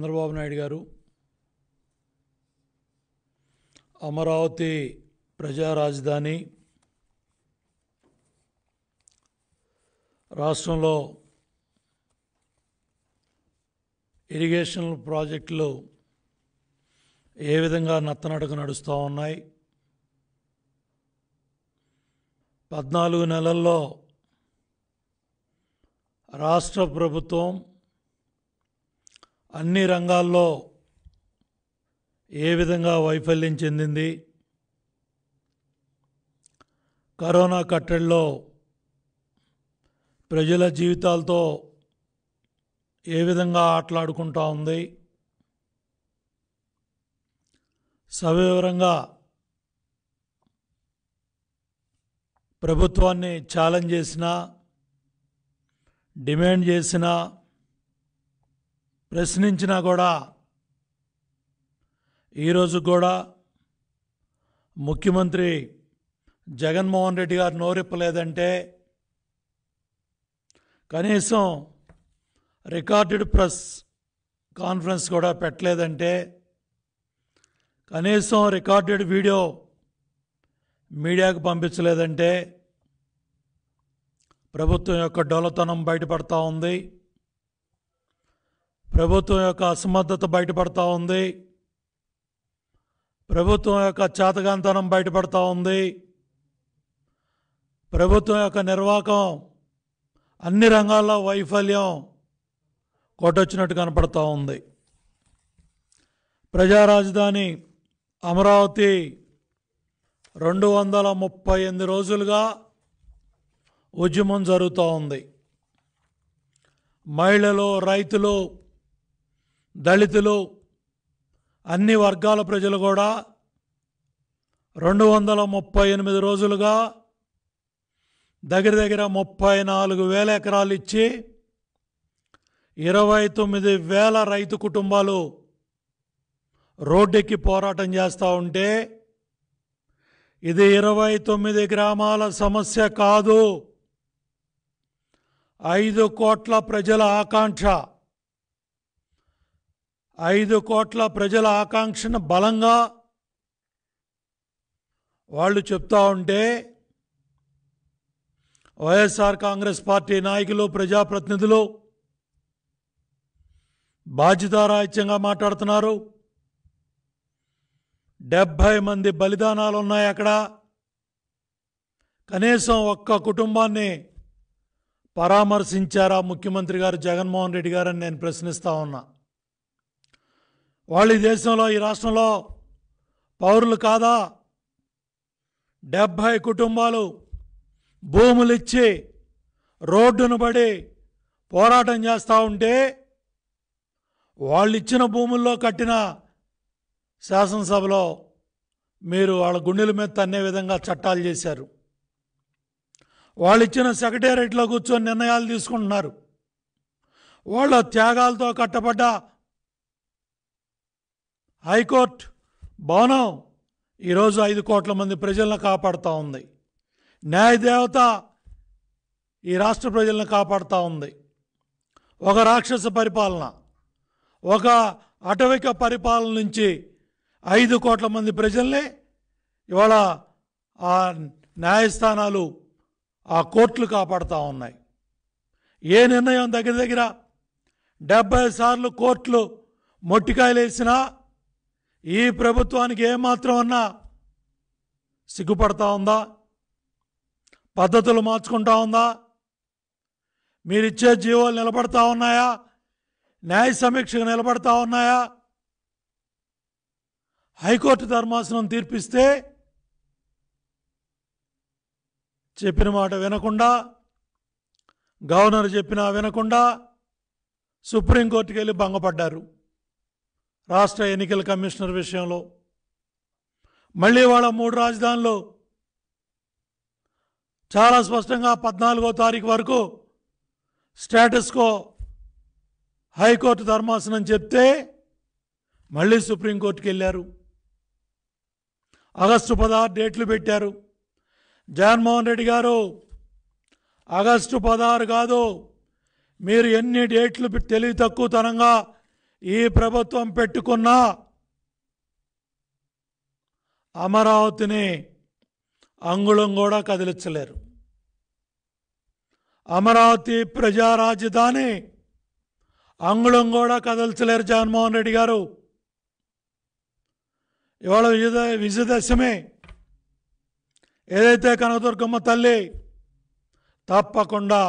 చంద్రబాబు నాయుడు గారు అమరావతి ప్రజా రాజధాని రాష్ట్రంలో ఇరిగేషన్ ప్రాజెక్టులు ఏ విధంగా నత్తనడుగు నడుస్తూ ఉన్నాయి పద్నాలుగు నెలల్లో రాష్ట్ర ప్రభుత్వం అన్ని రంగాల్లో ఏ విధంగా వైఫల్యం చెందింది కరోనా కట్టడిలో ప్రజల జీవితాలతో ఏ విధంగా ఆటలాడుకుంటా ఉంది సవివరంగా ప్రభుత్వాన్ని ఛాలెంజ్ చేసిన డిమాండ్ చేసినా ప్రశ్నించినా కూడా ఈరోజు కూడా ముఖ్యమంత్రి జగన్మోహన్ రెడ్డి గారు నోరిప్పలేదంటే కనీసం రికార్డెడ్ ప్రెస్ కాన్ఫరెన్స్ కూడా పెట్టలేదంటే కనీసం రికార్డెడ్ వీడియో మీడియాకు పంపించలేదంటే ప్రభుత్వం యొక్క డొలతనం బయటపడతా ఉంది ప్రభుత్వం యొక్క అసమర్థత బయటపడతా ఉంది ప్రభుత్వం యొక్క చేతగాంతనం బయటపడతా ఉంది ప్రభుత్వం యొక్క నిర్వాహకం అన్ని రంగాల్లో వైఫల్యం కొట్టొచ్చినట్టు కనపడతా ఉంది ప్రజా రాజధాని అమరావతి రెండు వందల ముప్పై ఎనిమిది రోజులుగా ఉద్యమం జరుగుతూ ఉంది మహిళలు రైతులు దళితులు అన్ని వర్గాల ప్రజలు కూడా రెండు వందల ముప్పై ఎనిమిది రోజులుగా దగ్గర దగ్గర ముప్పై నాలుగు వేల ఎకరాలు ఇచ్చి ఇరవై తొమ్మిది వేల రైతు కుటుంబాలు రోడ్డెక్కి పోరాటం చేస్తూ ఉంటే ఇది ఇరవై తొమ్మిది గ్రామాల సమస్య కాదు ఐదు కోట్ల ప్రజల ఆకాంక్ష ఐదు కోట్ల ప్రజల ఆకాంక్షను బలంగా వాళ్ళు చెప్తా ఉంటే వైఎస్ఆర్ కాంగ్రెస్ పార్టీ నాయకులు ప్రజాప్రతినిధులు బాధ్యతారాహిత్యంగా మాట్లాడుతున్నారు డెబ్భై మంది బలిదానాలు ఉన్నాయి అక్కడ కనీసం ఒక్క కుటుంబాన్ని పరామర్శించారా ముఖ్యమంత్రి గారు జగన్మోహన్ రెడ్డి గారని నేను ప్రశ్నిస్తా ఉన్నా వాళ్ళు ఈ దేశంలో ఈ రాష్ట్రంలో పౌరులు కాదా డెబ్భై కుటుంబాలు భూములిచ్చి రోడ్డును పడి పోరాటం చేస్తూ ఉంటే వాళ్ళు ఇచ్చిన భూముల్లో కట్టిన శాసనసభలో మీరు వాళ్ళ గుండెల మీద తన్నే విధంగా చట్టాలు చేశారు వాళ్ళు ఇచ్చిన సెక్రటేరియట్లో కూర్చొని నిర్ణయాలు తీసుకుంటున్నారు వాళ్ళ త్యాగాలతో కట్టబడ్డ హైకోర్టు భవనం ఈరోజు ఐదు కోట్ల మంది ప్రజలను కాపాడుతూ ఉంది న్యాయదేవత ఈ రాష్ట్ర ప్రజలను కాపాడుతూ ఉంది ఒక రాక్షస పరిపాలన ఒక అటవిక పరిపాలన నుంచి ఐదు కోట్ల మంది ప్రజల్ని ఇవాళ ఆ న్యాయస్థానాలు ఆ కోర్టులు కాపాడుతూ ఉన్నాయి ఏ నిర్ణయం దగ్గర దగ్గర డెబ్బై సార్లు కోర్టులు వేసినా ఈ ప్రభుత్వానికి ఏమాత్రం అన్నా సిగ్గుపడతా ఉందా పద్ధతులు మార్చుకుంటా ఉందా మీరిచ్చే జీవోలు నిలబడతా ఉన్నాయా న్యాయ సమీక్షకు నిలబడతా ఉన్నాయా హైకోర్టు ధర్మాసనం తీర్పిస్తే చెప్పిన మాట వినకుండా గవర్నర్ చెప్పినా వినకుండా సుప్రీంకోర్టుకి వెళ్ళి భంగపడ్డారు రాష్ట్ర ఎన్నికల కమిషనర్ విషయంలో మళ్ళీ వాళ్ళ మూడు రాజధానులు చాలా స్పష్టంగా పద్నాలుగో తారీఖు వరకు స్టేటస్కో హైకోర్టు ధర్మాసనం చెప్తే మళ్ళీ సుప్రీంకోర్టుకి వెళ్ళారు ఆగస్టు పదహారు డేట్లు పెట్టారు జగన్మోహన్ రెడ్డి గారు ఆగస్టు పదహారు కాదు మీరు ఎన్ని డేట్లు తెలివి తక్కువతనంగా ఈ ప్రభుత్వం పెట్టుకున్న అమరావతిని అంగుళం కూడా కదిలించలేరు అమరావతి ప్రజా రాజధాని అంగుళం కూడా కదల్చలేరు జగన్మోహన్ రెడ్డి గారు ఇవాళ విజయ విజయదశమి ఏదైతే కనకదుర్గమ్మ తల్లి తప్పకుండా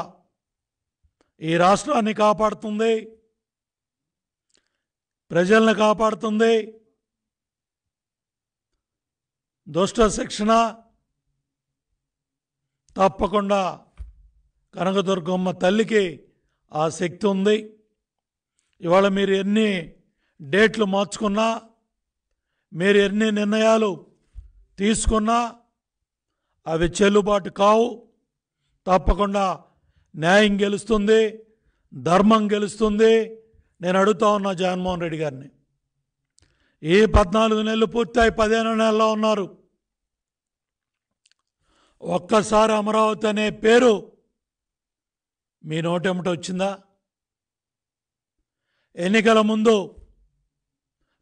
ఈ రాష్ట్రాన్ని కాపాడుతుంది ప్రజలను కాపాడుతుంది దుష్ట శిక్షణ తప్పకుండా కనకదుర్గమ్మ తల్లికి ఆ శక్తి ఉంది ఇవాళ మీరు ఎన్ని డేట్లు మార్చుకున్నా మీరు ఎన్ని నిర్ణయాలు తీసుకున్నా అవి చెల్లుబాటు కావు తప్పకుండా న్యాయం గెలుస్తుంది ధర్మం గెలుస్తుంది నేను అడుగుతా ఉన్నా జగన్మోహన్ రెడ్డి గారిని ఏ పద్నాలుగు నెలలు పూర్తయి పదిహేను నెలల్లో ఉన్నారు ఒక్కసారి అమరావతి అనే పేరు మీ నోటెమట వచ్చిందా ఎన్నికల ముందు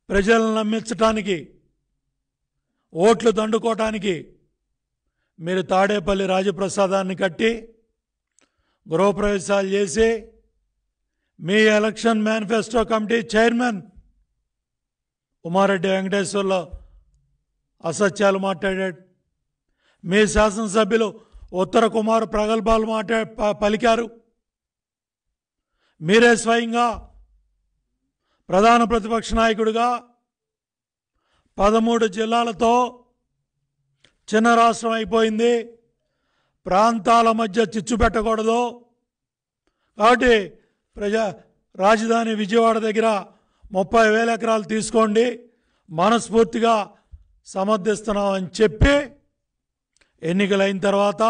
ప్రజలను నమ్మించటానికి ఓట్లు దండుకోవటానికి మీరు తాడేపల్లి రాజప్రసాదాన్ని కట్టి గృహప్రవేశాలు చేసి మీ election manifesto committee chairman Umareddy వెంకటేశ్వర్లో అసత్యాలు మాట్లాడాడు మీ శాసనసభ్యులు ఉత్తర కుమార్ ప్రగల్భాలు మాట్లా పలికారు మీరే స్వయంగా ప్రధాన ప్రతిపక్ష నాయకుడిగా పదమూడు జిల్లాలతో చిన్న రాష్ట్రం అయిపోయింది ప్రాంతాల మధ్య చిచ్చు పెట్టకూడదు కాబట్టి ప్రజా రాజధాని విజయవాడ దగ్గర ముప్పై వేల ఎకరాలు తీసుకోండి మనస్ఫూర్తిగా సమర్థిస్తున్నామని చెప్పి ఎన్నికలైన తర్వాత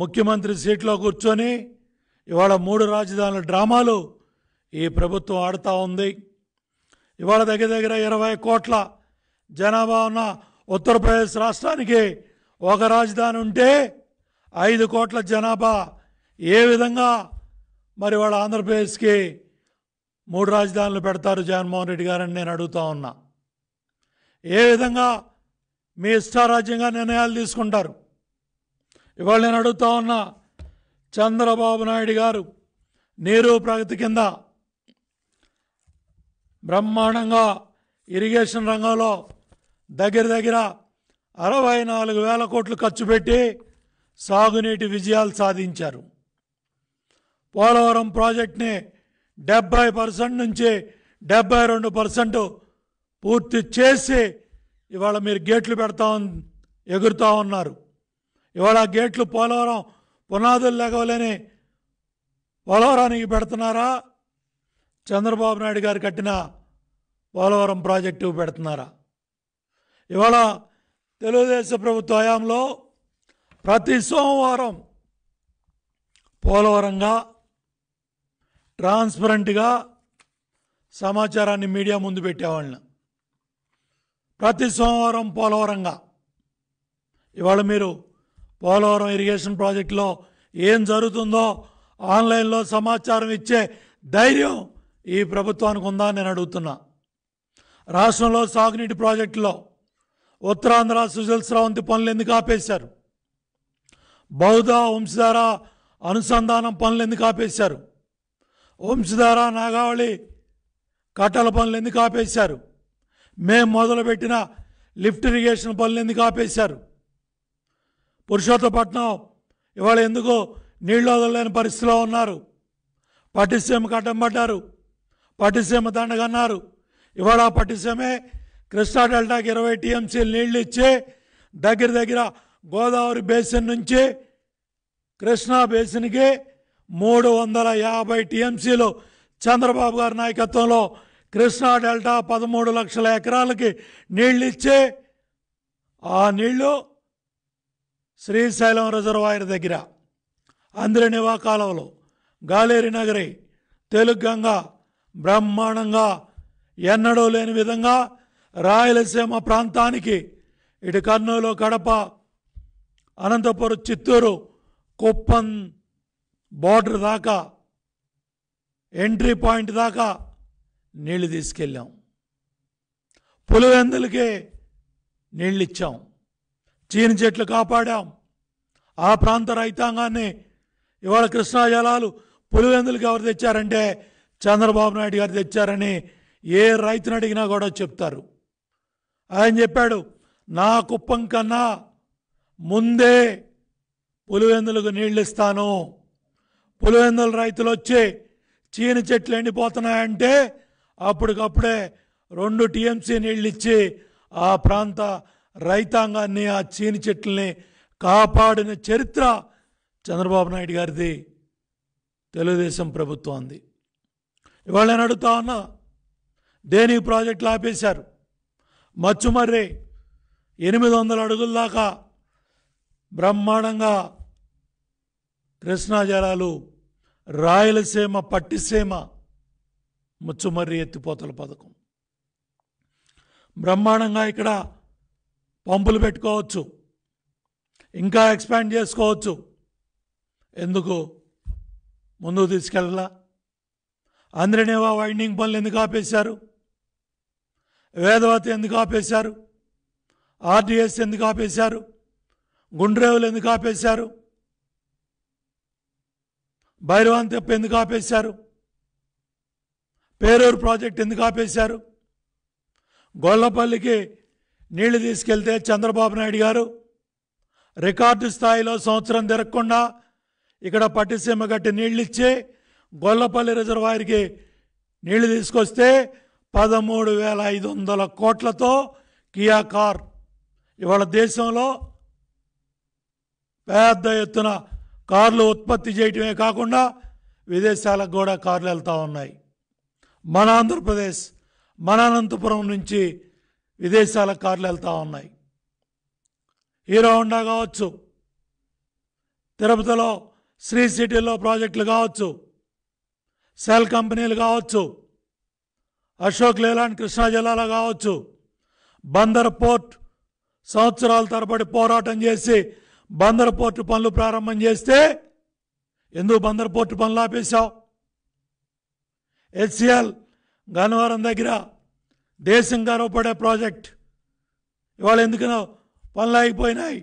ముఖ్యమంత్రి సీట్లో కూర్చొని ఇవాళ మూడు రాజధానుల డ్రామాలు ఈ ప్రభుత్వం ఆడుతూ ఉంది ఇవాళ దగ్గర దగ్గర ఇరవై కోట్ల జనాభా ఉన్న ఉత్తరప్రదేశ్ రాష్ట్రానికి ఒక రాజధాని ఉంటే ఐదు కోట్ల జనాభా ఏ విధంగా మరి వాళ్ళ ఆంధ్రప్రదేశ్కి మూడు రాజధానులు పెడతారు జగన్మోహన్ రెడ్డి గారని నేను అడుగుతా ఉన్నా ఏ విధంగా మీ ఇష్టారాజ్యంగా నిర్ణయాలు తీసుకుంటారు ఇవాళ నేను అడుగుతా ఉన్నా చంద్రబాబు నాయుడు గారు నీరు ప్రగతి కింద బ్రహ్మాండంగా ఇరిగేషన్ రంగంలో దగ్గర దగ్గర అరవై నాలుగు వేల కోట్లు ఖర్చు పెట్టి సాగునీటి విజయాలు సాధించారు పోలవరం ప్రాజెక్ట్ని డెబ్బై పర్సెంట్ నుంచి డెబ్బై రెండు పర్సెంట్ పూర్తి చేసి ఇవాళ మీరు గేట్లు పెడతా ఎగురుతూ ఉన్నారు ఇవాళ గేట్లు పోలవరం పునాదులు లేకవలేని పోలవరానికి పెడుతున్నారా చంద్రబాబు నాయుడు గారు కట్టిన పోలవరం ప్రాజెక్టు పెడుతున్నారా ఇవాళ తెలుగుదేశం ప్రభుత్వ హయాంలో ప్రతి సోమవారం పోలవరంగా ట్రాన్స్పరెంట్గా సమాచారాన్ని మీడియా ముందు పెట్టేవాళ్ళని ప్రతి సోమవారం పోలవరంగా ఇవాళ మీరు పోలవరం ఇరిగేషన్ ప్రాజెక్టులో ఏం జరుగుతుందో ఆన్లైన్లో సమాచారం ఇచ్చే ధైర్యం ఈ ప్రభుత్వానికి ఉందా నేను అడుగుతున్నా రాష్ట్రంలో సాగునీటి ప్రాజెక్టులో ఉత్తరాంధ్ర సుజల్ స్రావంతి పనులు ఎందుకు ఆపేశారు బౌద్ధ వంశధార అనుసంధానం పనులు ఎందుకు ఆపేశారు వంశధార నాగావళి కట్టల పనులు ఎందుకు ఆపేశారు మేము మొదలుపెట్టిన లిఫ్ట్ ఇరిగేషన్ పనులు ఎందుకు ఆపేశారు పురుషోత్తపట్నం ఇవాళ ఎందుకు నీళ్ళు వదలలేని పరిస్థితిలో ఉన్నారు పట్టిసీమ కట్టం పడ్డారు పట్టిసీమ దండగన్నారు ఇవాళ పట్టిసీమే కృష్ణా డెల్టాకి ఇరవై టీఎంసీలు నీళ్ళు ఇచ్చి దగ్గర దగ్గర గోదావరి బేసిన్ నుంచి కృష్ణా బేసిన్కి మూడు వందల యాభై టీఎంసీలో చంద్రబాబు గారి నాయకత్వంలో కృష్ణా డెల్టా పదమూడు లక్షల ఎకరాలకి నీళ్ళు ఇచ్చే ఆ నీళ్లు శ్రీశైలం రిజర్వాయర్ దగ్గర అంద్రనివా కాలువలు గాలేరి నగరి తెలుగంగా బ్రహ్మాండంగా ఎన్నడూ లేని విధంగా రాయలసీమ ప్రాంతానికి ఇటు కర్నూలు కడప అనంతపురం చిత్తూరు కుప్పం బార్డర్ దాకా ఎంట్రీ పాయింట్ దాకా నీళ్లు తీసుకెళ్ళాం పులివెందులకే నీళ్ళు ఇచ్చాం చీని చెట్లు కాపాడాం ఆ ప్రాంత రైతాంగాన్ని ఇవాళ కృష్ణా జలాలు పులివెందులకు ఎవరు తెచ్చారంటే చంద్రబాబు నాయుడు గారు తెచ్చారని ఏ రైతుని అడిగినా కూడా చెప్తారు ఆయన చెప్పాడు నా కుప్పం కన్నా ముందే పులివెందులకు నీళ్ళు ఇస్తాను పులివెందుల రైతులు వచ్చి చీని చెట్లు ఎండిపోతున్నాయంటే అప్పటికప్పుడే రెండు టీఎంసీ నీళ్ళు ఇచ్చి ఆ ప్రాంత రైతాంగాన్ని ఆ చీని చెట్లని కాపాడిన చరిత్ర చంద్రబాబు నాయుడు గారిది తెలుగుదేశం ప్రభుత్వం అంది ఇవాళ నేను అడుగుతా ఉన్నా దేని ప్రాజెక్టులు ఆపేశారు మచ్చుమర్రి ఎనిమిది వందల అడుగుల దాకా బ్రహ్మాండంగా కృష్ణాజలాలు రాయలసీమ పట్టిసీమ ముచ్చుమర్రి ఎత్తిపోతల పథకం బ్రహ్మాండంగా ఇక్కడ పంపులు పెట్టుకోవచ్చు ఇంకా ఎక్స్పాండ్ చేసుకోవచ్చు ఎందుకు ముందుకు తీసుకెళ్ళలా ఆంధ్రనేవా వైండింగ్ పనులు ఎందుకు ఆపేశారు వేదవతి ఎందుకు ఆపేశారు ఆర్డిఎస్ ఎందుకు ఆపేశారు గుండ్రేవులు ఎందుకు ఆపేశారు భైరవాన్ తెప్ప ఎందుకు ఆపేశారు పేరూరు ప్రాజెక్ట్ ఎందుకు ఆపేశారు గొల్లపల్లికి నీళ్లు తీసుకెళ్తే చంద్రబాబు నాయుడు గారు రికార్డు స్థాయిలో సంవత్సరం తిరగకుండా ఇక్కడ పట్టిసీమ గట్టి నీళ్ళిచ్చి గొల్లపల్లి రిజర్వాయర్కి నీళ్లు తీసుకొస్తే పదమూడు వేల ఐదు వందల కోట్లతో కియా కార్ ఇవాళ దేశంలో పెద్ద ఎత్తున కార్లు ఉత్పత్తి చేయటమే కాకుండా విదేశాలకు కూడా కార్లు వెళ్తూ ఉన్నాయి మన ఆంధ్రప్రదేశ్ మన అనంతపురం నుంచి విదేశాల కార్లు వెళ్తూ ఉన్నాయి హీరో హోండా కావచ్చు తిరుపతిలో శ్రీ సిటీలో ప్రాజెక్టులు కావచ్చు సెల్ కంపెనీలు కావచ్చు అశోక్ లేలాండ్ కృష్ణా జిల్లాలో కావచ్చు బందర్ పోర్ట్ సంవత్సరాల తరబడి పోరాటం చేసి బందర్ పోర్టు పనులు ప్రారంభం చేస్తే ఎందుకు బందర్ పోర్టు పనులు ఆపేశావు హెచ్సిఎల్ గన్నవరం దగ్గర దేశం గర్వపడే ప్రాజెక్ట్ ఇవాళ ఎందుకు పనులు ఆగిపోయినాయి